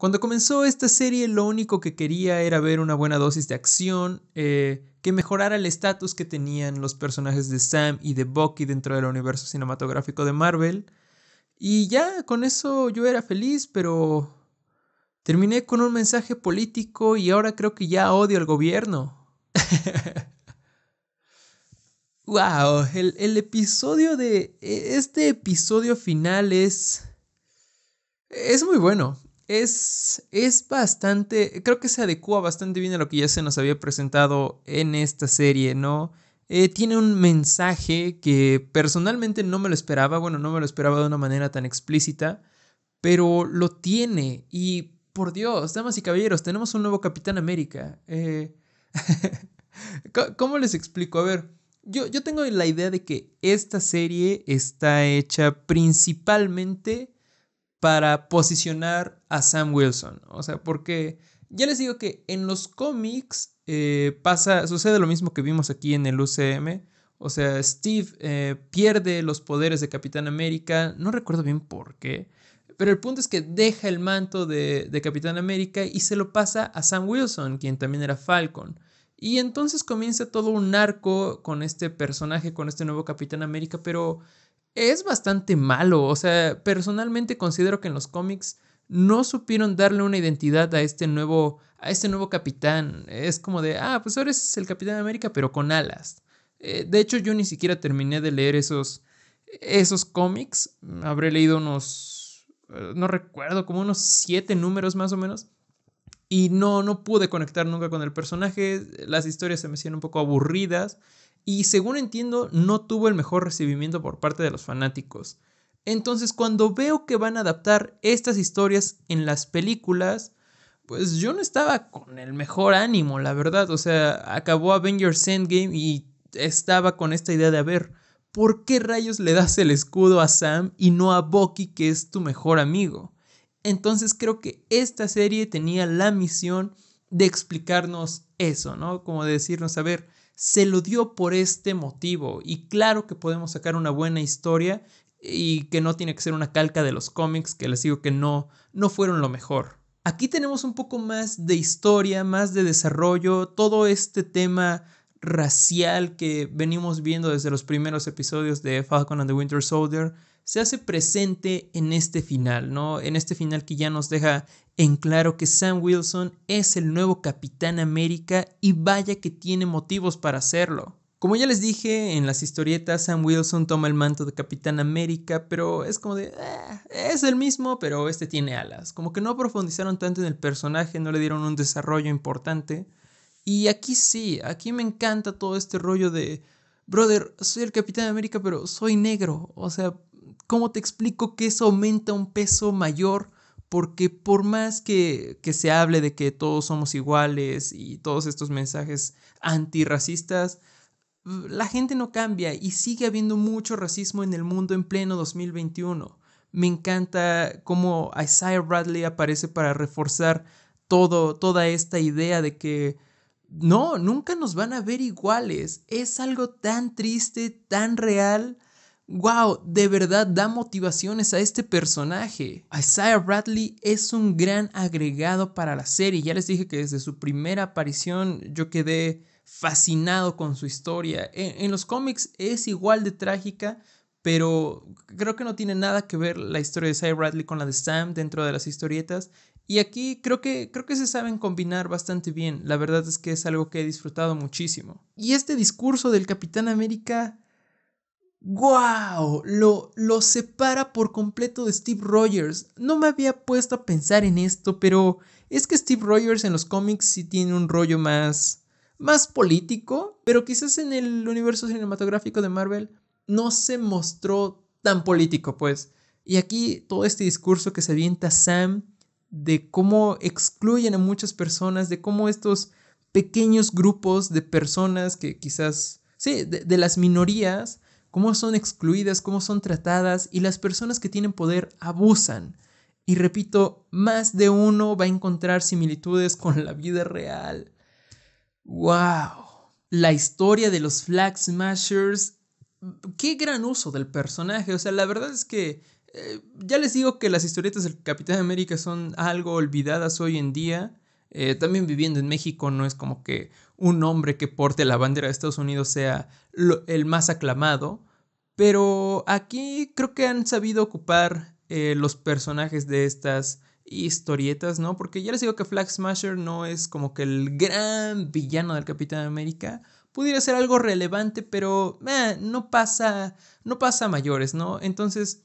Cuando comenzó esta serie lo único que quería era ver una buena dosis de acción eh, que mejorara el estatus que tenían los personajes de Sam y de Bucky dentro del universo cinematográfico de Marvel. Y ya con eso yo era feliz, pero terminé con un mensaje político y ahora creo que ya odio al gobierno. wow, el, el episodio de... E, este episodio final es... Es muy bueno es, es bastante, creo que se adecua bastante bien a lo que ya se nos había presentado en esta serie, ¿no? Eh, tiene un mensaje que personalmente no me lo esperaba, bueno, no me lo esperaba de una manera tan explícita, pero lo tiene y por Dios, damas y caballeros, tenemos un nuevo Capitán América. Eh, ¿Cómo les explico? A ver, yo, yo tengo la idea de que esta serie está hecha principalmente para posicionar a Sam Wilson. O sea, porque ya les digo que en los cómics eh, pasa, sucede lo mismo que vimos aquí en el UCM. O sea, Steve eh, pierde los poderes de Capitán América, no recuerdo bien por qué, pero el punto es que deja el manto de Capitán América y se lo pasa a Sam Wilson, quien también era Falcon. Y entonces comienza todo un arco con este personaje, con este nuevo Capitán América, pero es bastante malo. O sea, personalmente considero que en los cómics no supieron darle una identidad a este nuevo, a este nuevo capitán. Es como de, ah, pues eres el Capitán de América, pero con alas. Eh, de hecho, yo ni siquiera terminé de leer esos, esos cómics. Habré leído unos, eh, no recuerdo, como unos siete números más o menos. Y no, no pude conectar nunca con el personaje. Las historias se me hicieron un poco aburridas y según entiendo no tuvo el mejor recibimiento por parte de los fanáticos. Entonces cuando veo que van a adaptar estas historias en las películas, pues yo no estaba con el mejor ánimo, la verdad. O sea, acabó Avengers Endgame y estaba con esta idea de, a ver, ¿por qué rayos le das el escudo a Sam y no a Bucky, que es tu mejor amigo? Entonces creo que esta serie tenía la misión de explicarnos eso, ¿no? Como de decirnos, a ver, se lo dio por este motivo. Y claro que podemos sacar una buena historia y que no tiene que ser una calca de los cómics, que les digo que no, no fueron lo mejor. Aquí tenemos un poco más de historia, más de desarrollo, todo este tema racial que venimos viendo desde los primeros episodios de Falcon and the Winter Soldier se hace presente en este final, ¿no? En este final que ya nos deja en claro que Sam Wilson es el nuevo Capitán América y vaya que tiene motivos para hacerlo. Como ya les dije en las historietas, Sam Wilson toma el manto de Capitán América, pero es como de... Ah, es el mismo, pero este tiene alas. Como que no profundizaron tanto en el personaje, no le dieron un desarrollo importante. Y aquí sí, aquí me encanta todo este rollo de... Brother, soy el Capitán América, pero soy negro. O sea, ¿cómo te explico que eso aumenta un peso mayor? porque por más que, se hable de que todos somos iguales y todos estos mensajes antirracistas, la gente no cambia y sigue habiendo mucho racismo en el mundo en pleno 2021. Me encanta cómo Isaiah Bradley aparece para reforzar toda esta idea de que no, nunca nos van a ver iguales. Es algo tan triste, tan real wow, de verdad da motivaciones a este personaje. Isaiah Bradley es un gran agregado para la serie. Ya les dije que desde su primera aparición yo quedé fascinado con su historia. En, los cómics es igual de trágica, pero creo que no tiene nada que ver la historia de Isaiah Bradley con la de Sam dentro de las historietas. Y aquí creo que, creo que se saben combinar bastante bien. La verdad es que es algo que he disfrutado muchísimo. Y este discurso del Capitán América ¡Wow! Lo, lo separa por completo de Steve Rogers. No me había puesto a pensar en esto, pero es que Steve Rogers en los cómics sí tiene un rollo más. más político, pero quizás en el universo cinematográfico de Marvel no se mostró tan político, pues. Y aquí todo este discurso que se avienta Sam de cómo excluyen a muchas personas, de cómo estos pequeños grupos de personas que quizás, sí, de las minorías, cómo son excluidas, cómo son tratadas y las personas que tienen poder abusan. Y repito, más de uno va a encontrar similitudes con la vida real. ¡Wow! La historia de los Flag Smashers. Qué gran uso del personaje. O sea, la verdad es que eh, ya les digo que las historietas del Capitán América son algo olvidadas hoy en día. Eh, también viviendo en México no es como que un hombre que porte la bandera de Estados Unidos sea el más aclamado, pero aquí creo que han sabido ocupar eh, los personajes de estas historietas, ¿no? Porque ya les digo que Flag Smasher no es como que el gran villano del Capitán América. Pudiera ser algo relevante, pero eh, no pasa, no pasa a mayores, ¿no? Entonces,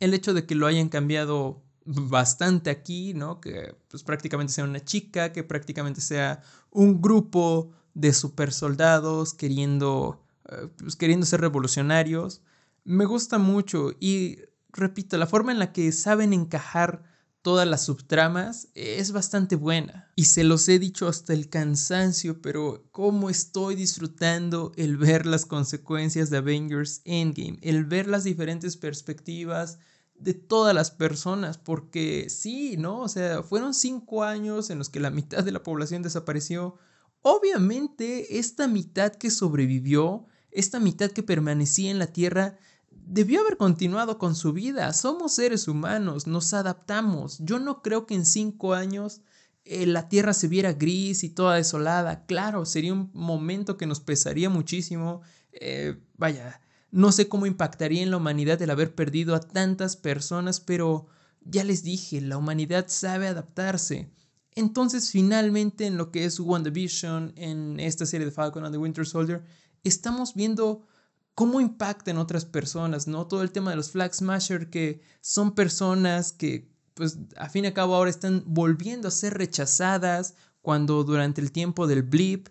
el hecho de que lo hayan cambiado bastante aquí, ¿no? Que pues, prácticamente sea una chica, que prácticamente sea un grupo de supersoldados queriendo, eh, pues, queriendo ser revolucionarios. Me gusta mucho y, repito, la forma en la que saben encajar todas las subtramas es bastante buena. Y se los he dicho hasta el cansancio, pero cómo estoy disfrutando el ver las consecuencias de Avengers Endgame, el ver las diferentes perspectivas, de todas las personas, porque sí, ¿no? O sea, fueron cinco años en los que la mitad de la población desapareció. Obviamente, esta mitad que sobrevivió, esta mitad que permanecía en la Tierra, debió haber continuado con su vida. Somos seres humanos, nos adaptamos. Yo no creo que en cinco años eh, la Tierra se viera gris y toda desolada. Claro, sería un momento que nos pesaría muchísimo. Eh, vaya, no sé cómo impactaría en la humanidad el haber perdido a tantas personas, pero ya les dije, la humanidad sabe adaptarse. Entonces, finalmente, en lo que es WandaVision, en esta serie de Falcon and the Winter Soldier, estamos viendo cómo impactan otras personas, ¿no? Todo el tema de los Flag Smasher, que son personas que, pues, a fin y a cabo ahora están volviendo a ser rechazadas cuando durante el tiempo del blip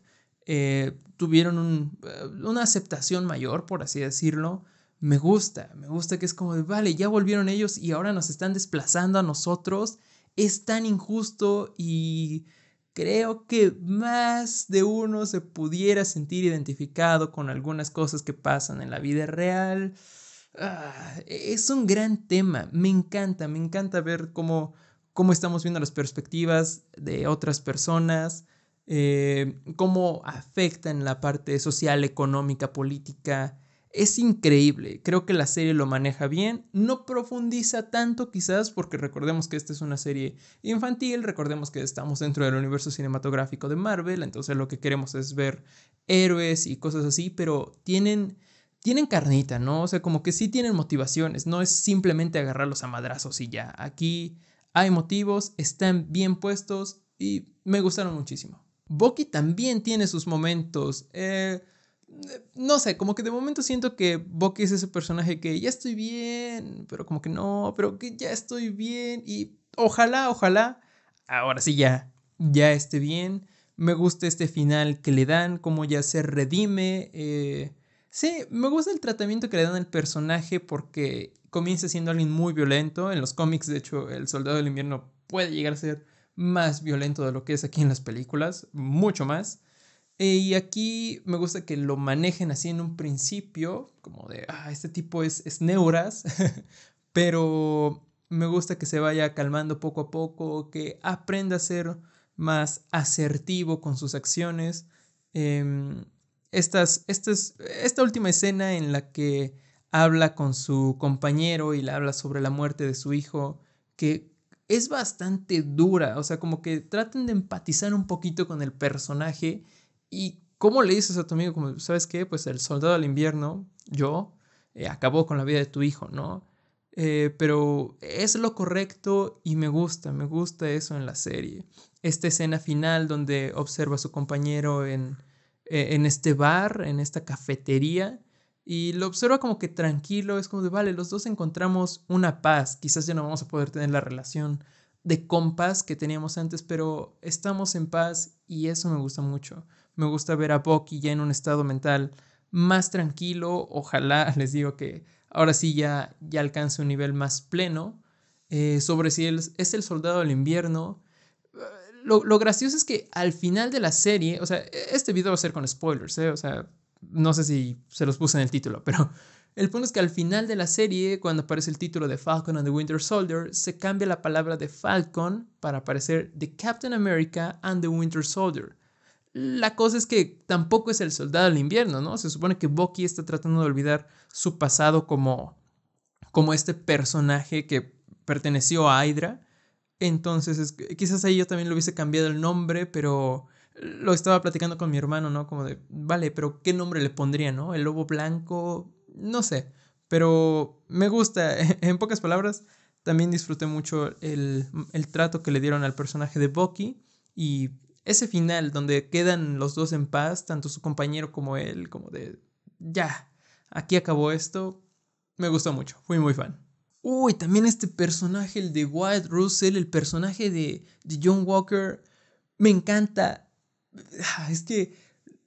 eh, tuvieron eh, una aceptación mayor, por así decirlo. Me gusta, me gusta que es como de, vale, ya volvieron ellos y ahora nos están desplazando a nosotros. Es tan injusto y creo que más de uno se pudiera sentir identificado con algunas cosas que pasan en la vida real. Ah, es un gran tema, me encanta, me encanta ver cómo, cómo estamos viendo las perspectivas de otras personas, eh, cómo afecta en la parte social, económica, política. Es increíble, creo que la serie lo maneja bien, no profundiza tanto quizás porque recordemos que esta es una serie infantil, recordemos que estamos dentro del universo cinematográfico de Marvel, entonces lo que queremos es ver héroes y cosas así, pero tienen tienen carnita, ¿no? O sea, como que sí tienen motivaciones, no es simplemente agarrarlos a madrazos y ya. Aquí hay motivos, están bien puestos y me gustaron muchísimo. Bucky también tiene sus momentos. Eh, no sé, como que de momento siento que Bucky es ese personaje que ya estoy bien, pero como que no, pero que ya estoy bien y ojalá, ojalá, ahora sí ya, ya esté bien. Me gusta este final que le dan, como ya se redime. Eh, sí, me gusta el tratamiento que le dan al personaje porque comienza siendo alguien muy violento. En los cómics, de hecho, el Soldado del Invierno puede llegar a ser más violento de lo que es aquí en las películas, mucho más. Y aquí me gusta que lo manejen así en un principio, como de, ah, este tipo es, es neuras, pero me gusta que se vaya calmando poco a poco, que aprenda a ser más asertivo con sus acciones. Em, estas, esta última escena en la que habla con su compañero y le habla sobre la muerte de su hijo, que es bastante dura, o sea, como que traten de empatizar un poquito con el personaje y cómo le dices a tu amigo, como, ¿sabes qué? Pues el soldado del invierno, yo, eh, acabó con la vida de tu hijo, ¿no? Eh, pero es lo correcto y me gusta, me gusta eso en la serie. Esta escena final donde observa a su compañero en, eh, en este bar, en esta cafetería, y lo observa como que tranquilo, es como de, vale, los dos encontramos una paz, quizás ya no vamos a poder tener la relación de compas que teníamos antes, pero estamos en paz y eso me gusta mucho. Me gusta ver a Bucky ya en un estado mental más tranquilo, ojalá les digo que ahora sí ya, ya alcance un nivel más pleno. Eh, sobre si él es el soldado del invierno. Lo, lo, gracioso es que al final de la serie, o sea, e-, este video va a ser con spoilers, ¿eh? o sea, no sé si se los puse en el título, pero el punto es que al final de la serie, cuando aparece el título de Falcon and the Winter Soldier, se cambia la palabra de Falcon para aparecer The Captain America and the Winter Soldier. La cosa es que tampoco es el soldado del invierno, ¿no? Se supone que Bucky está tratando de olvidar su pasado como, como este personaje que perteneció a Hydra. Entonces, quizás ahí yo también le hubiese cambiado el nombre, pero lo estaba platicando con mi hermano, ¿no? Como de, vale, pero ¿qué nombre le pondría, ¿no? El lobo blanco, no sé, pero me gusta, en pocas palabras, también disfruté mucho el, el trato que le dieron al personaje de Bucky y ese final donde quedan los dos en paz, tanto su compañero como él, como de, ya, aquí acabó esto, me gustó mucho, fui muy fan. Uy, también este personaje, el de White Russell, el personaje de, de John Walker, me encanta Ah, es que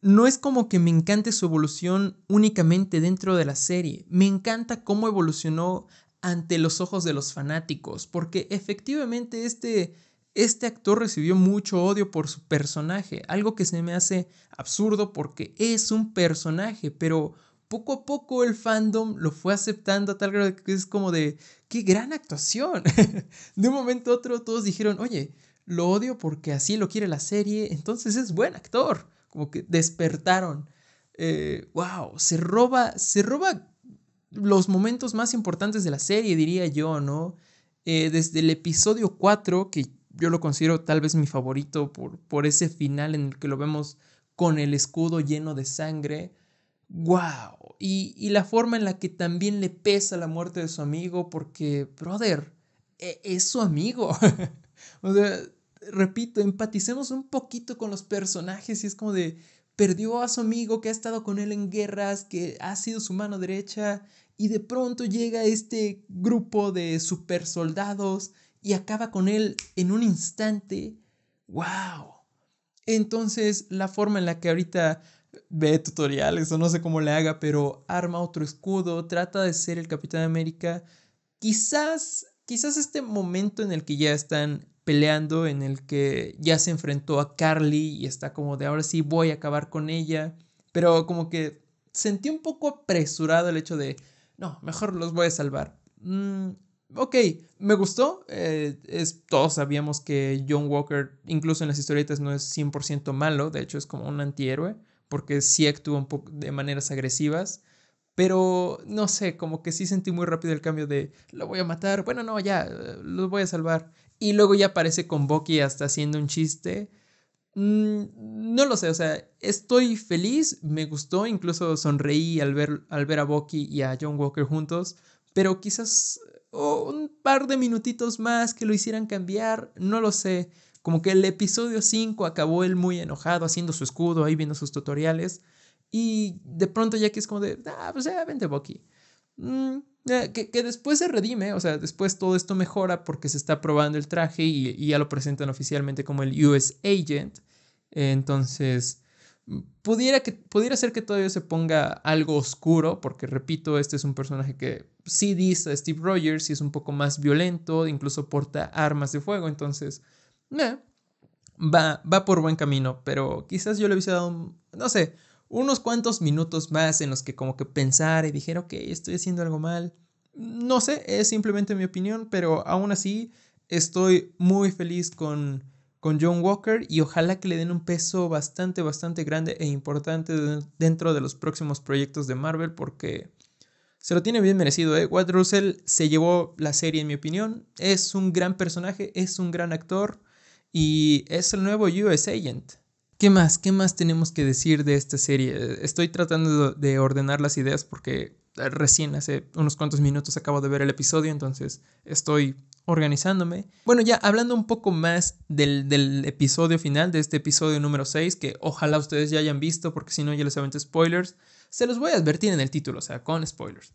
no es como que me encante su evolución únicamente dentro de la serie. Me encanta cómo evolucionó ante los ojos de los fanáticos, porque efectivamente este, este actor recibió mucho odio por su personaje, algo que se me hace absurdo porque es un personaje, pero poco a poco el fandom lo fue aceptando a tal grado que es como de, qué gran actuación. de un momento a otro todos dijeron, oye, lo odio porque así lo quiere la serie, entonces es buen actor. Como que despertaron. Eh, wow, se roba, se roba los momentos más importantes de la serie, diría yo, ¿no? Eh, desde el episodio 4, que yo lo considero tal vez mi favorito por, por ese final en el que lo vemos con el escudo lleno de sangre. ¡Wow! Y, y, la forma en la que también le pesa la muerte de su amigo, porque, brother, es, es su amigo. o sea, repito, empaticemos un poquito con los personajes y es como de, perdió a su amigo que ha estado con él en guerras, que ha sido su mano derecha, y de pronto llega este grupo de super soldados y acaba con él en un instante. ¡Wow! Entonces, la forma en la que ahorita ve tutoriales o no sé cómo le haga, pero arma otro escudo, trata de ser el Capitán América, quizás, quizás este momento en el que ya están peleando en el que ya se enfrentó a Carly y está como de ahora sí voy a acabar con ella, pero como que sentí un poco apresurado el hecho de, no, mejor los voy a salvar. Mm, ok, me gustó, eh, es, todos sabíamos que John Walker, incluso en las historietas, no es 100% malo, de hecho es como un antihéroe, porque sí actúa un poco de maneras agresivas. Pero no sé, como que sí sentí muy rápido el cambio de lo voy a matar, bueno, no, ya, eh, los voy a salvar. Y luego ya aparece con Bucky hasta haciendo un chiste. Mm, no lo sé, o sea, estoy feliz, me gustó, incluso sonreí al ver, al ver a Bucky y a John Walker juntos, pero quizás oh, un par de minutitos más que lo hicieran cambiar, no lo sé. Como que el episodio 5 acabó él muy enojado haciendo su escudo, ahí viendo sus tutoriales. Y de pronto ya que es como de, ah, pues ya, vente Bucky. Mm, eh, que, después se redime, o sea, después todo esto mejora porque se está probando el traje y, ya lo presentan oficialmente como el US Agent. Entonces, pudiera, que, pudiera ser que todavía se ponga algo oscuro, porque repito, este es un personaje que sí dice a Steve Rogers y es un poco más violento, incluso porta armas de fuego, entonces, eh, va, va por buen camino, pero quizás yo le hubiese dado, no sé, unos cuantos minutos más en los que como que pensar y dijera, ok, estoy haciendo algo mal. No sé, es simplemente mi opinión, pero aún así estoy muy feliz con, con John Walker y ojalá que le den un peso bastante, bastante grande e importante dentro de los próximos proyectos de Marvel porque se lo tiene bien merecido. ¿eh? Watt Russell se llevó la serie en mi opinión, es un gran personaje, es un gran actor y es el nuevo US Agent. ¿Qué más? ¿Qué más tenemos que decir de esta serie? Estoy tratando de ordenar las ideas porque recién hace unos cuantos minutos acabo de ver el episodio, entonces estoy organizándome. Bueno, ya hablando un poco más del, episodio final, de este episodio número 6, que ojalá ustedes ya hayan visto, porque si no ya les aventé spoilers, se los voy a advertir en el título, o sea, con spoilers.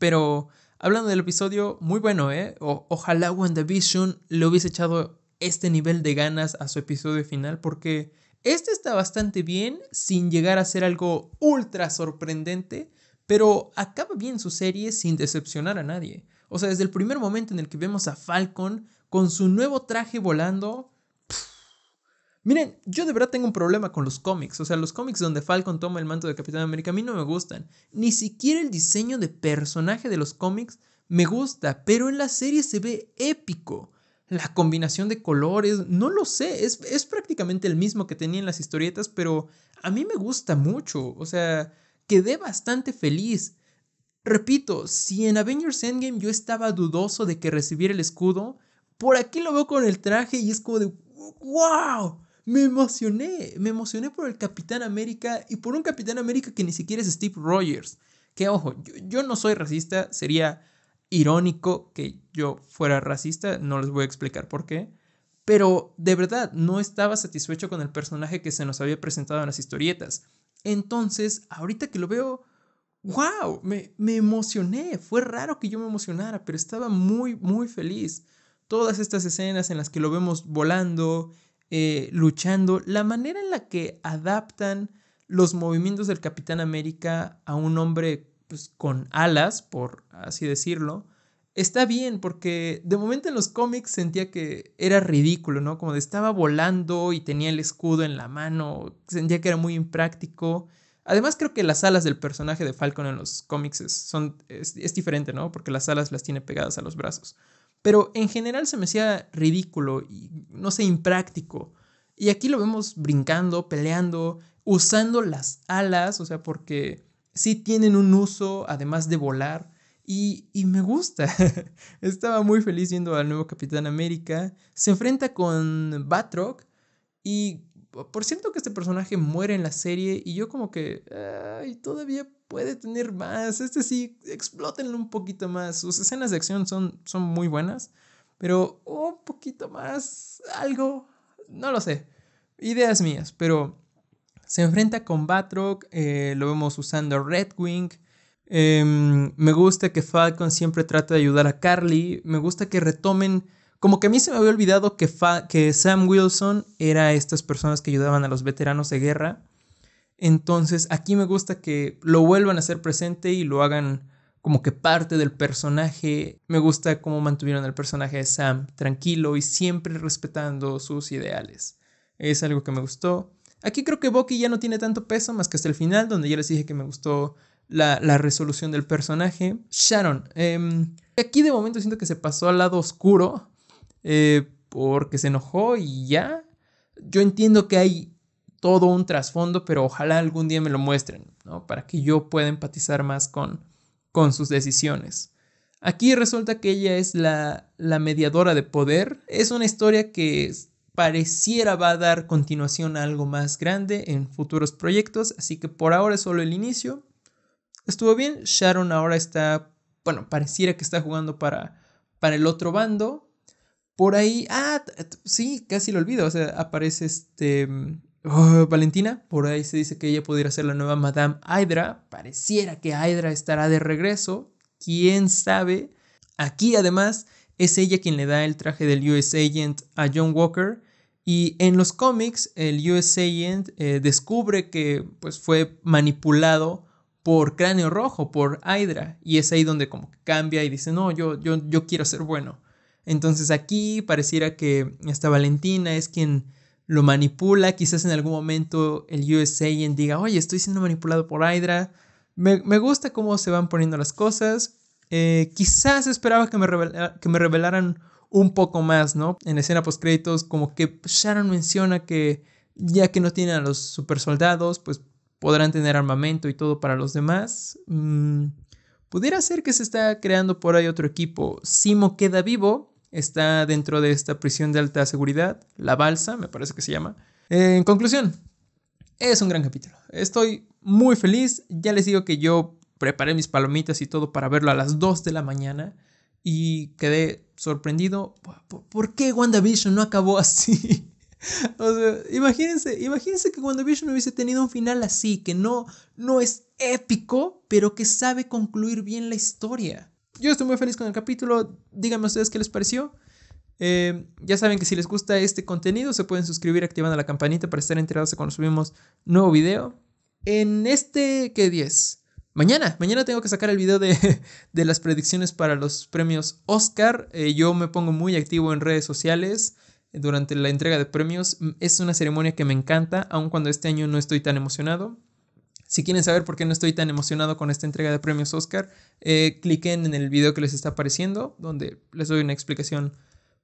Pero hablando del episodio, muy bueno, ¿eh? O, ojalá WandaVision le hubiese echado este nivel de ganas a su episodio final, porque este está bastante bien, sin llegar a ser algo ultra sorprendente, pero acaba bien su serie sin decepcionar a nadie. O sea, desde el primer momento en el que vemos a Falcon con su nuevo traje volando... Miren, yo de verdad tengo un problema con los cómics. O sea, los cómics donde Falcon toma el manto de Capitán América a mí no me gustan. Ni siquiera el diseño de personaje de los cómics me gusta, pero en la serie se ve épico la combinación de colores, no lo sé, es, prácticamente el mismo que tenía en las historietas, pero a mí me gusta mucho, o sea, quedé bastante feliz. Repito, si en Avengers Endgame yo estaba dudoso de que recibiera el escudo, por aquí lo veo con el traje y es como de ¡Wow! Me emocioné, me emocioné por el Capitán América y por un Capitán América que ni siquiera es Steve Rogers. Que ojo, yo no soy racista, sería irónico que yo fuera racista, no les voy a explicar por qué, pero de verdad no estaba satisfecho con el personaje que se nos había presentado en las historietas. Entonces, ahorita que lo veo, wow, me, emocioné, fue raro que yo me emocionara, pero estaba muy, muy feliz. Todas estas escenas en las que lo vemos volando, eh, luchando, la manera en la que adaptan los movimientos del Capitán América a un hombre pues, con alas, por así decirlo, está bien, porque de momento en los cómics sentía que era ridículo, ¿no? Como de estaba volando y tenía el escudo en la mano, sentía que era muy impráctico. Además creo que las alas del personaje de Falcon en los cómics son, es, es diferente, ¿no? Porque las alas las tiene pegadas a los brazos. Pero en general se me hacía ridículo y, no sé, impráctico. Y aquí lo vemos brincando, peleando, usando las alas, o sea, porque sí tienen un uso, además de volar, y, y me gusta. Estaba muy feliz viendo al nuevo Capitán América. Se enfrenta con Batroc y por cierto que este personaje muere en la serie y yo como que, ay, todavía puede tener más, este sí, explótenlo un poquito más, sus escenas de acción son, son muy buenas, pero un poquito más, algo, no lo sé, ideas mías, pero se enfrenta con Batroc, eh, lo vemos usando Red Wing. Em, me gusta que Falcon siempre trata de ayudar a Carly. Me gusta que retomen. Como que a mí se me había olvidado que, que Sam Wilson era estas personas que ayudaban a los veteranos de guerra. Entonces aquí me gusta que lo vuelvan a hacer presente y lo hagan como que parte del personaje. Me gusta cómo mantuvieron el personaje de Sam tranquilo y siempre respetando sus ideales. Es algo que me gustó. Aquí creo que Bucky ya no tiene tanto peso más que hasta el final, donde ya les dije que me gustó la, resolución del personaje. Sharon, em, aquí de momento siento que se pasó al lado oscuro eh, porque se enojó y ya. Yo entiendo que hay todo un trasfondo, pero ojalá algún día me lo muestren, ¿no? Para que yo pueda empatizar más con, sus decisiones. Aquí resulta que ella es la, la mediadora de poder. Es una historia que pareciera va a dar continuación a algo más grande en futuros proyectos, así que por ahora es solo el inicio. Estuvo bien, Sharon ahora está, bueno, pareciera que está jugando para, para el otro bando. Por ahí, ah, sí, casi lo olvido, o sea, aparece este... Mm, oh, Valentina, por ahí se dice que ella pudiera ser la nueva Madame Hydra. Pareciera que Hydra estará de regreso. Quién sabe. Aquí además es ella quien le da el traje del US Agent a John Walker. Y en los cómics, el US Agent eh, descubre que pues, fue manipulado por Cráneo Rojo, por Hydra. Y es ahí donde como que cambia y dice, no, yo, yo, yo quiero ser bueno. Entonces aquí pareciera que esta Valentina es quien lo manipula. Quizás en algún momento el US Agent diga, oye, estoy siendo manipulado por Hydra. Me, me gusta cómo se van poniendo las cosas. Eh, quizás esperaba que me, que me revelaran un poco más, ¿no? En escena post créditos, como que Sharon menciona que ya que no tienen a los super soldados, pues podrán tener armamento y todo para los demás. Mm, pudiera ser que se está creando por ahí otro equipo. Simo queda vivo, está dentro de esta prisión de alta seguridad, la balsa, me parece que se llama. Eh, en conclusión, es un gran capítulo. Estoy muy feliz. Ya les digo que yo preparé mis palomitas y todo para verlo a las 2 de la mañana y quedé sorprendido. ¿Por, qué WandaVision no acabó así? imagínense, imagínense que WandaVision hubiese tenido un final así, que no, no es épico, pero que sabe concluir bien la historia. Yo estoy muy feliz con el capítulo. Díganme ustedes qué les pareció. Eh, ya saben que si les gusta este contenido, se pueden suscribir activando la campanita para estar enterados de cuando subimos nuevo video. En este, ¿qué 10? Mañana, mañana tengo que sacar el video de, las predicciones para los premios Oscar. Eh, yo me pongo muy activo en redes sociales durante la entrega de premios. Es una ceremonia que me encanta, aun cuando este año no estoy tan emocionado. Si quieren saber por qué no estoy tan emocionado con esta entrega de premios Oscar, eh, cliquen en el video que les está apareciendo, donde les doy una explicación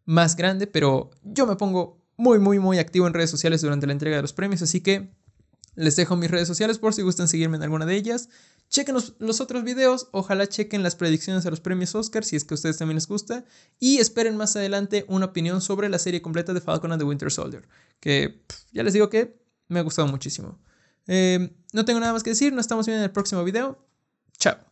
más grande, pero yo me pongo muy, muy, muy activo en redes sociales durante la entrega de los premios, así que les dejo mis redes sociales por si gustan seguirme en alguna de ellas. Chequen los, otros videos, ojalá chequen las predicciones a los premios Oscar si es que a ustedes también les gusta y esperen más adelante una opinión sobre la serie completa de Falcon and the Winter Soldier, que ya les digo que me ha gustado muchísimo. Eh, no tengo nada más que decir, nos estamos viendo en el próximo video. Chao.